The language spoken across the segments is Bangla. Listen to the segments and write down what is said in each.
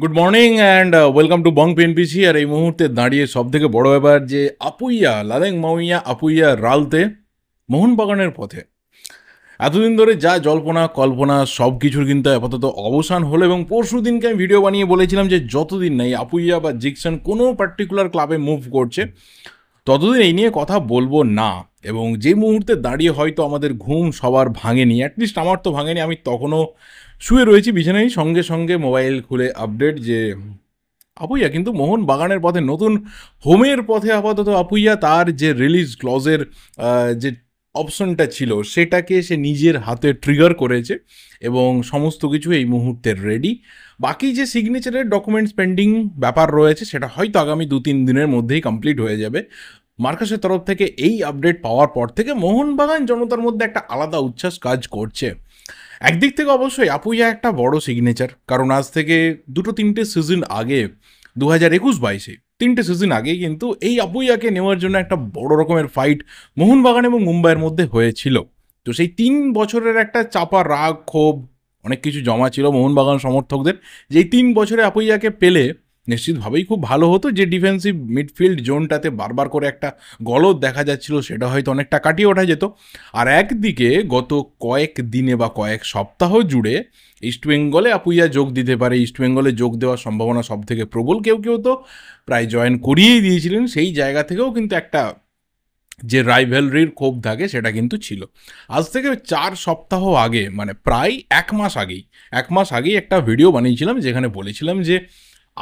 Good morning and welcome to Bong PNPC আর এই মুহূর্তে দাঁড়িয়ে সব থেকে বড় ব্যাপার যে আপুইয়া লাদেং মাউইয়া আপুইয়া রালতে মোহনবাগানের পথে এতদিন ধরে যা জল্পনা কল্পনা সব কিছুর কিন্তু আপাতত অবসান হলো এবং পরশু দিনকে আমি ভিডিও বানিয়ে বলেছিলাম যে যতদিন নাই আপুইয়া বা জিকসন কোনো পার্টিকুলার ক্লাবে মুভ করছে ততদিন এই নিয়ে কথা বলবো না এবং যে মুহূর্তে দাঁড়িয়ে হয়তো আমাদের ঘুম সবার ভাঙেনি অ্যাটলিস্ট আমার তো ভাঙেনি আমি তখনও শুয়ে রয়েছি বিছানায় সঙ্গে সঙ্গে মোবাইল খুলে আপডেট যে আপুইয়া কিন্তু মোহন বাগানের পথে নতুন হোমের পথে আপাতত আপুইয়া তার যে রিলিজ ক্লজের যে অপশনটা ছিল সেটাকে সে নিজের হাতে ট্রিগার করেছে এবং সমস্ত কিছু এই মুহূর্তে রেডি বাকি যে সিগনেচারের ডকুমেন্টস পেন্ডিং ব্যাপার রয়েছে সেটা হয়তো আগামী দু তিন দিনের মধ্যেই কমপ্লিট হয়ে যাবে মার্কাসের তরফ থেকে এই আপডেট পাওয়ার পর থেকে মোহনবাগান জনতার মধ্যে একটা আলাদা উচ্ছ্বাস কাজ করছে একদিক থেকে অবশ্যই আপুইয়া একটা বড় সিগনেচার কারণ আজ থেকে দুটো তিনটে সিজন আগে দু হাজার একুশ বাইশে তিনটে সিজন আগে কিন্তু এই আবুইয়াকে নেওয়ার জন্য একটা বড় রকমের ফাইট মোহনবাগান এবং মুম্বাইয়ের মধ্যে হয়েছিল তো সেই তিন বছরের একটা চাপা রাগ ক্ষোভ অনেক কিছু জমা ছিল মোহনবাগান সমর্থকদের যেই তিন বছরে আপুইয়াকে পেলে নিশ্চিতভাবেই খুব ভালো হতো যে ডিফেন্সিভ মিডফিল্ড জোনটাতে বারবার করে একটা গলদ দেখা যাচ্ছিল সেটা হয়তো অনেকটা কাটিয়ে ওঠা যেত আর একদিকে গত কয়েক দিনে বা কয়েক সপ্তাহ জুড়ে ইস্টবেঙ্গলে আপুইয়া যোগ দিতে পারে ইস্টবেঙ্গলে যোগ দেওয়ার সম্ভাবনা সব থেকে প্রবল কেউ কেউ তো প্রায় জয়েন করিয়েই দিয়েছিলেন সেই জায়গা থেকেও কিন্তু একটা যে রাইভেলরির ক্ষোভ থাকে সেটা কিন্তু ছিল আজ থেকে চার সপ্তাহ আগে মানে প্রায় এক মাস আগেই এক মাস আগেই একটা ভিডিও বানিয়েছিলাম যেখানে বলেছিলাম যে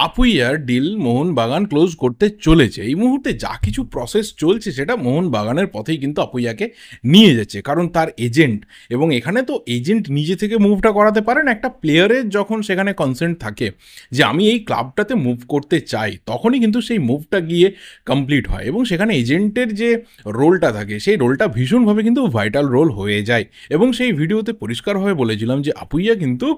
আপুইয়ার ডিল মোহনবাগান ক্লোজ করতে চলেছে এই মুহূর্তে যা কিছু প্রসেস চলছে সেটা মোহনবাগানের পথেই কিন্তু আপুইয়াকে নিয়ে যাচ্ছে কারণ তার এজেন্ট এবং এখানে তো এজেন্ট নিজে থেকে মুভটা করাতে পারেন একটা প্লেয়ারের যখন সেখানে কনসেন্ট থাকে যে আমি এই ক্লাবটাতে মুভ করতে চাই তখনই কিন্তু সেই মুভটা গিয়ে কমপ্লিট হয় এবং সেখানে এজেন্টের যে রোলটা থাকে সেই রোলটা ভীষণভাবে কিন্তু ভাইটাল রোল হয়ে যায় এবং সেই ভিডিওতে পরিষ্কারভাবে বলেছিলাম যে আপুইয়া কিন্তু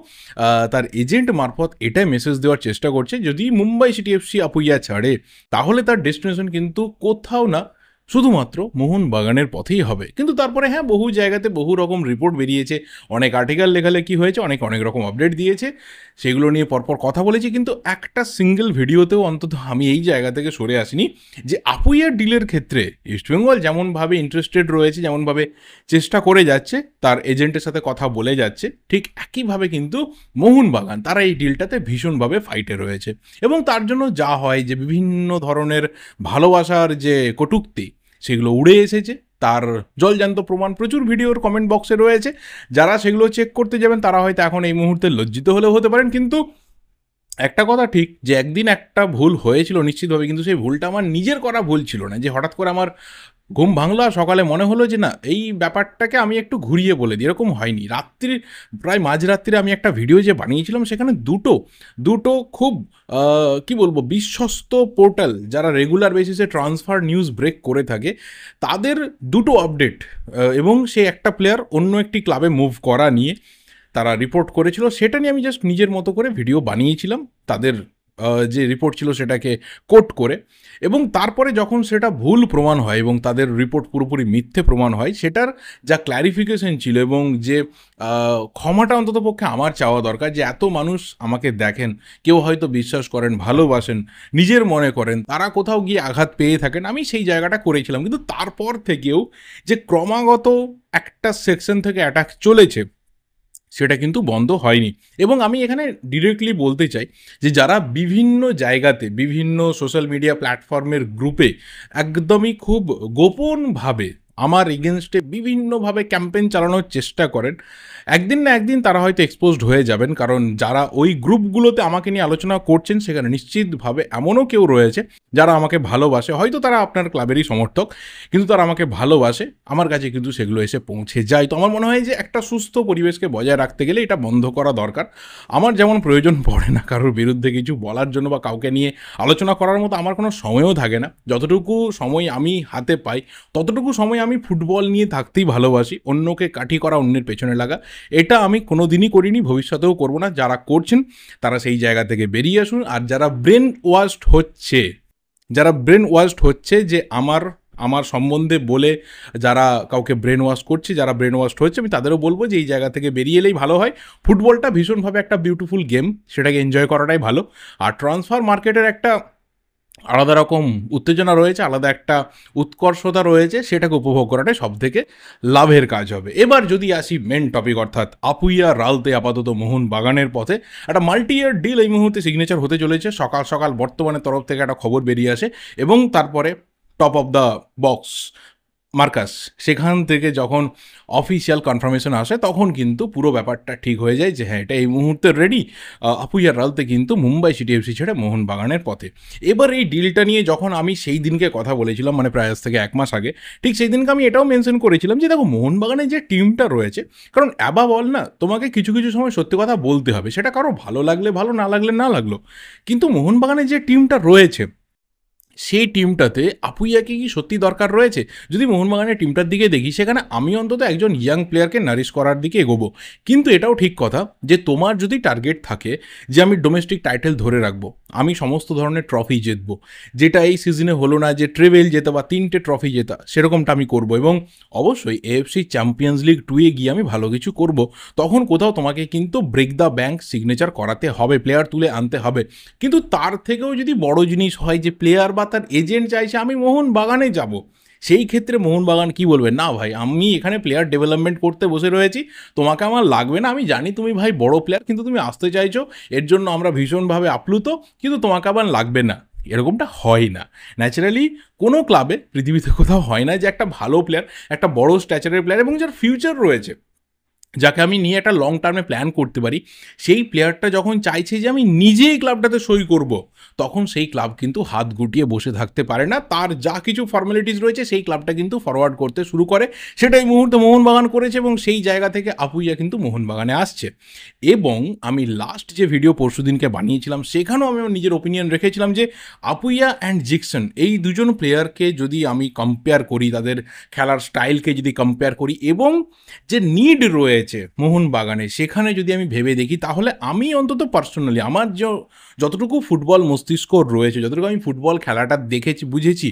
তার এজেন্ট মারফত এটাই মেসেজ দেওয়ার চেষ্টা করছে যদি মুম্বাই সিটি এফসি আপুইয়া ছাড়ে তাহলে তার ডেস্টিনেশন কিন্তু কোথাও না শুধুমাত্র মোহন বাগানের পথেই হবে কিন্তু তারপরে হ্যাঁ বহু জায়গাতে বহু রকম রিপোর্ট বেরিয়েছে অনেক আর্টিকেল কি হয়েছে অনেক অনেক রকম আপডেট দিয়েছে সেগুলো নিয়ে পরপর কথা বলেছি কিন্তু একটা সিঙ্গেল ভিডিওতেও অন্তত আমি এই জায়গা থেকে সরে আসিনি যে আপুইয়ার ডিলের ক্ষেত্রে ইস্টবেঙ্গল যেমনভাবে ইন্টারেস্টেড রয়েছে যেমনভাবে চেষ্টা করে যাচ্ছে তার এজেন্টের সাথে কথা বলে যাচ্ছে ঠিক একইভাবে কিন্তু মোহনবাগান তারা এই ডিলটাতে ভীষণভাবে ফাইটে রয়েছে এবং তার জন্য যা হয় যে বিভিন্ন ধরনের ভালোবাসার যে কটুক্তি সেগুলো উড়ে এসেছে তার জলজান্ত প্রমাণ প্রচুর ভিডিওর কমেন্ট বক্সে রয়েছে যারা সেগুলো চেক করতে যাবেন তারা হয়তো এখন এই মুহূর্তে লজ্জিত হলেও হতে পারেন কিন্তু একটা কথা ঠিক যে একদিন একটা ভুল হয়েছিল নিশ্চিতভাবে কিন্তু সেই ভুলটা আমার নিজের করা ভুল ছিল না যে হঠাৎ করে আমার ঘুম ভাঙলো সকালে মনে হলো যে না এই ব্যাপারটাকে আমি একটু ঘুরিয়ে বলে দিই এরকম হয়নি রাত্রির প্রায় মাঝরাত্রিরে আমি একটা ভিডিও যে বানিয়েছিলাম সেখানে দুটো দুটো খুব কি বলবো বিশ্বস্ত পোর্টাল যারা রেগুলার বেসিসে ট্রান্সফার নিউজ ব্রেক করে থাকে তাদের দুটো আপডেট এবং সে একটা প্লেয়ার অন্য একটি ক্লাবে মুভ করা নিয়ে তারা রিপোর্ট করেছিল সেটা নিয়ে আমি জাস্ট নিজের মতো করে ভিডিও বানিয়েছিলাম তাদের যে রিপোর্ট ছিল সেটাকে কোট করে এবং তারপরে যখন সেটা ভুল প্রমাণ হয় এবং তাদের রিপোর্ট পুরোপুরি মিথ্যে প্রমাণ হয় সেটার যা ক্ল্যারিফিকেশন ছিল এবং যে ক্ষমাটা অন্তত পক্ষে আমার চাওয়া দরকার যে এত মানুষ আমাকে দেখেন কেউ হয়তো বিশ্বাস করেন ভালোবাসেন নিজের মনে করেন তারা কোথাও গিয়ে আঘাত পেয়ে থাকেন আমি সেই জায়গাটা করেছিলাম কিন্তু তারপর থেকেও যে ক্রমাগত একটা সেকশন থেকে অ্যাটাক চলেছে সেটা কিন্তু বন্ধ হয়নি এবং আমি এখানে ডিরেক্টলি বলতে চাই যে যারা বিভিন্ন জায়গাতে বিভিন্ন সোশ্যাল মিডিয়া প্ল্যাটফর্মের গ্রুপে একদমই খুব গোপনভাবে আমার এগেনস্টে বিভিন্নভাবে ক্যাম্পেন চালানোর চেষ্টা করেন একদিন না একদিন তারা হয়তো এক্সপোজড হয়ে যাবেন কারণ যারা ওই গ্রুপগুলোতে আমাকে নিয়ে আলোচনা করছেন সেখানে নিশ্চিতভাবে এমনও কেউ রয়েছে যারা আমাকে ভালোবাসে হয়তো তারা আপনার ক্লাবেরই সমর্থক কিন্তু তারা আমাকে ভালোবাসে আমার কাছে কিন্তু সেগুলো এসে পৌঁছে যায় তো আমার মনে হয় যে একটা সুস্থ পরিবেশকে বজায় রাখতে গেলে এটা বন্ধ করা দরকার আমার যেমন প্রয়োজন পড়ে না কারোর বিরুদ্ধে কিছু বলার জন্য বা কাউকে নিয়ে আলোচনা করার মতো আমার কোনো সময়ও থাকে না যতটুকু সময় আমি হাতে পাই ততটুকু সময় আমি ফুটবল নিয়ে থাকতেই ভালোবাসি অন্যকে কাঠি করা অন্যের পেছনে লাগা এটা আমি কোনো দিনই করিনি ভবিষ্যতেও করব না যারা করছেন তারা সেই জায়গা থেকে বেরিয়ে আসুন আর যারা ব্রেন ওয়াস্ট হচ্ছে যারা ব্রেন ওয়াস্ট হচ্ছে যে আমার আমার সম্বন্ধে বলে যারা কাউকে ব্রেন ওয়াশ করছে যারা ব্রেন ওয়াশ হচ্ছে আমি তাদেরও বলবো যে এই জায়গা থেকে বেরিয়ে এলেই ভালো হয় ফুটবলটা ভীষণভাবে একটা বিউটিফুল গেম সেটাকে এনজয় করাটাই ভালো আর ট্রান্সফার মার্কেটের একটা আলাদা রকম উত্তেজনা রয়েছে আলাদা একটা উৎকর্ষতা রয়েছে সেটাকে উপভোগ করাটাই সব থেকে লাভের কাজ হবে এবার যদি আসি মেন টপিক অর্থাৎ আপুইয়া রালতে আপাতত মোহন বাগানের পথে একটা মাল্টি ইয়ার ডিল এই মুহূর্তে সিগনেচার হতে চলেছে সকাল সকাল বর্তমানে তরফ থেকে একটা খবর বেরিয়ে আসে এবং তারপরে top of the box Marcus সেখান থেকে যখন অফিসিয়াল কনফার্মেশন আসে তখন কিন্তু পুরো ব্যাপারটা ঠিক হয়ে যায় যে হ্যাঁ এটা এই মুহূর্তে রেডি আপুইয়ার রালতে কিন্তু মুম্বাই সিটি এফসি ছেড়ে মোহনবাগানের পথে এবার এই ডিলটা নিয়ে যখন আমি সেই দিনকে কথা বলেছিলাম মানে প্রায় আজ থেকে এক মাস আগে ঠিক সেই দিনকে আমি এটাও মেনশন করেছিলাম যে দেখো মোহনবাগানের যে টিমটা রয়েছে কারণ অ্যাবা বল না তোমাকে কিছু কিছু সময় সত্যি কথা বলতে হবে সেটা কারো ভালো লাগলে ভালো না লাগলে না লাগলো কিন্তু মোহনবাগানের যে টিমটা রয়েছে সেই টিমটাতে আপুইয়াকে কি সত্যি দরকার রয়েছে যদি মোহনবাগানের টিমটার দিকে দেখি সেখানে আমি অন্তত একজন ইয়াং প্লেয়ারকে নারিশ করার দিকে এগোবো কিন্তু এটাও ঠিক কথা যে তোমার যদি টার্গেট থাকে যে আমি ডোমেস্টিক টাইটেল ধরে রাখবো আমি সমস্ত ধরনের ট্রফি জিতব যেটা এই সিজনে হলো না যে ট্রেভেল জেতা বা তিনটে ট্রফি জেতা সেরকমটা আমি করব এবং অবশ্যই এএফসি চ্যাম্পিয়ন্স লিগ টুয়ে গিয়ে আমি ভালো কিছু করব তখন কোথাও তোমাকে কিন্তু ব্রেক দ্য ব্যাঙ্ক সিগনেচার করাতে হবে প্লেয়ার তুলে আনতে হবে কিন্তু তার থেকেও যদি বড় জিনিস হয় যে প্লেয়ার বা পাতার তার এজেন্ট চাইছে আমি মোহন বাগানে যাব সেই ক্ষেত্রে মোহনবাগান কি বলবে না ভাই আমি এখানে প্লেয়ার ডেভেলপমেন্ট করতে বসে রয়েছি তোমাকে আমার লাগবে না আমি জানি তুমি ভাই বড় প্লেয়ার কিন্তু তুমি আসতে চাইছো এর জন্য আমরা ভীষণভাবে আপ্লুত কিন্তু তোমাকে আবার লাগবে না এরকমটা হয় না ন্যাচারালি কোনো ক্লাবে পৃথিবীতে কোথাও হয় না যে একটা ভালো প্লেয়ার একটা বড় স্ট্যাচারের প্লেয়ার এবং যার ফিউচার রয়েছে যাকে আমি নিয়ে একটা লং টার্মে প্ল্যান করতে পারি সেই প্লেয়ারটা যখন চাইছে যে আমি নিজেই ক্লাবটাতে সই করব। তখন সেই ক্লাব কিন্তু হাত গুটিয়ে বসে থাকতে পারে না তার যা কিছু ফর্মালিটিস রয়েছে সেই ক্লাবটা কিন্তু ফরওয়ার্ড করতে শুরু করে সেটাই মুহূর্তে মোহনবাগান করেছে এবং সেই জায়গা থেকে আপুইয়া কিন্তু মোহনবাগানে আসছে এবং আমি লাস্ট যে ভিডিও পরশু দিনকে বানিয়েছিলাম সেখানেও আমি নিজের ওপিনিয়ন রেখেছিলাম যে আপুইয়া অ্যান্ড জিকসন এই দুজন প্লেয়ারকে যদি আমি কম্পেয়ার করি তাদের খেলার স্টাইলকে যদি কম্পেয়ার করি এবং যে নিড রয়েছে হয়েছে মোহনবাগানে সেখানে যদি আমি ভেবে দেখি তাহলে আমি অন্তত পার্সোনালি আমার যতটুকু ফুটবল মস্তিষ্ক রয়েছে যতটুকু আমি ফুটবল খেলাটা দেখেছি বুঝেছি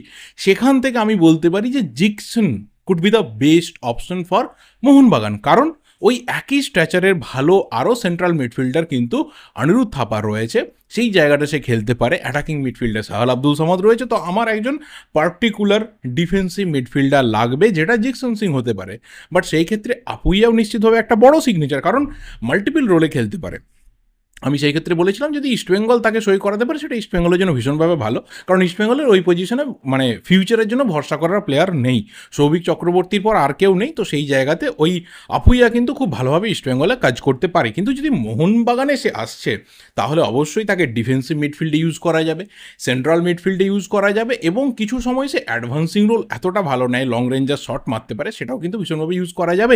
সেখান থেকে আমি বলতে পারি যে Jickson could be the best option for Mohun Bagan কারণ ওই একই স্ট্রেচারের ভালো আরও সেন্ট্রাল মিডফিল্ডার কিন্তু অনিরুদ্ধ থাপা রয়েছে সেই জায়গাটা সে খেলতে পারে অ্যাটাকিং মিডফিল্ডার সাহাল আব্দুল সামাদ রয়েছে তো আমার একজন পার্টিকুলার ডিফেন্সিভ মিডফিল্ডার লাগবে যেটা জিকসন সিং হতে পারে বাট সেই ক্ষেত্রে আপুইয়াও নিশ্চিতভাবে একটা বড় সিগনেচার কারণ মাল্টিপল রোলে খেলতে পারে আমি সেই ক্ষেত্রে বলেছিলাম যদি ইস্টবেঙ্গল তাকে সই করাতে পারে সেটা ইস্টবেঙ্গলের জন্য ভীষণভাবে ভালো কারণ ইস্টবেঙ্গলের ওই পজিশনে মানে ফিউচারের জন্য ভরসা করার প্লেয়ার নেই সৌভিক চক্রবর্তীর পর আর কেউ নেই তো সেই জায়গাতে ওই আপুইয়া কিন্তু খুব ভালোভাবে ইস্টবেঙ্গলে কাজ করতে পারে কিন্তু যদি মোহনবাগানে সে আসছে তাহলে অবশ্যই তাকে ডিফেন্সিভ মিডফিল্ডে ইউজ করা যাবে সেন্ট্রাল মিডফিল্ডে ইউজ করা যাবে এবং কিছু সময় সে অ্যাডভান্সিং রোল এতটা ভালো নেয় লং রেঞ্জার শট মারতে পারে সেটাও কিন্তু ভীষণভাবে ইউজ করা যাবে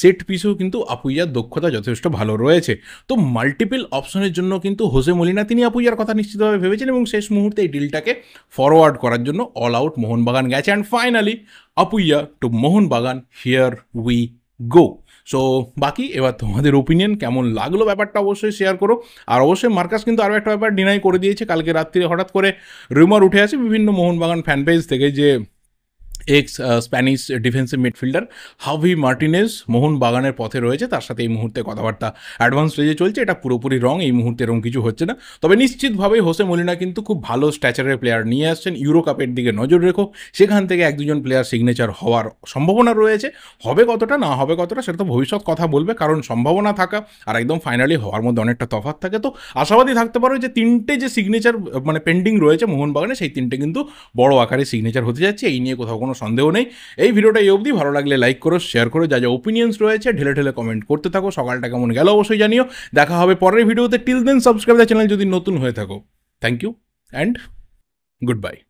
সেট পিসেও কিন্তু আপুইয়ার দক্ষতা যথেষ্ট ভালো রয়েছে তো মাল্টিপল অপ অপশনের জন্য কিন্তু হোসে মলিনা তিনি আপুজার কথা নিশ্চিতভাবে ভেবেছেন এবং শেষ মুহূর্তে এই ডিলটাকে ফরওয়ার্ড করার জন্য অল আউট মোহনবাগান গেছে and finally Apuia to Mohun Bagan here we go so বাকি এবার তোমাদের ওপিনিয়ন কেমন লাগলো ব্যাপারটা অবশ্যই শেয়ার করো আর অবশ্যই মার্কাস কিন্তু আরও একটা ব্যাপার ডিনাই করে দিয়েছে কালকে রাত্রিরে হঠাৎ করে রিউমার উঠে আসে বিভিন্ন মোহনবাগান ফ্যান পেজ থেকে যে ex Spanish defensive midfielder Javi Martinez মোহন বাগানের পথে রয়েছে তার সাথে এই মুহূর্তে কথাবার্তা অ্যাডভান্স স্টেজে চলছে এটা পুরোপুরি রং এই মুহূর্তে এরকম কিছু হচ্ছে না তবে নিশ্চিতভাবেই হোসে মলিনা কিন্তু খুব ভালো স্ট্যাচারের প্লেয়ার নিয়ে আসছেন ইউরো কাপের দিকে নজর রেখো সেখান থেকে এক দুজন প্লেয়ার সিগনেচার হওয়ার সম্ভাবনা রয়েছে হবে কতটা না হবে কতটা সেটা তো ভবিষ্যৎ কথা বলবে কারণ সম্ভাবনা থাকা আর একদম ফাইনালি হওয়ার মধ্যে অনেকটা তফাত থাকে তো আশাবাদী থাকতে পারো যে তিনটে যে সিগনেচার মানে পেন্ডিং রয়েছে মোহনবাগানে সেই তিনটে কিন্তু বড় আকারে সিগনেচার হতে যাচ্ছে এই নিয়ে কোথাও কোনো সন্দেহ নেই এই ভিডিওটা এই অবধি ভালো লাগলে লাইক করো শেয়ার করো যা যা ওপিনিয়ন্স রয়েছে ঢেলে ঢেলে কমেন্ট করতে থাকো সকালটা কেমন গেল অবশ্যই জানিও দেখা হবে পরের ভিডিওতে till then subscribe the channel যদি নতুন হয়ে থাকো thank you and good bye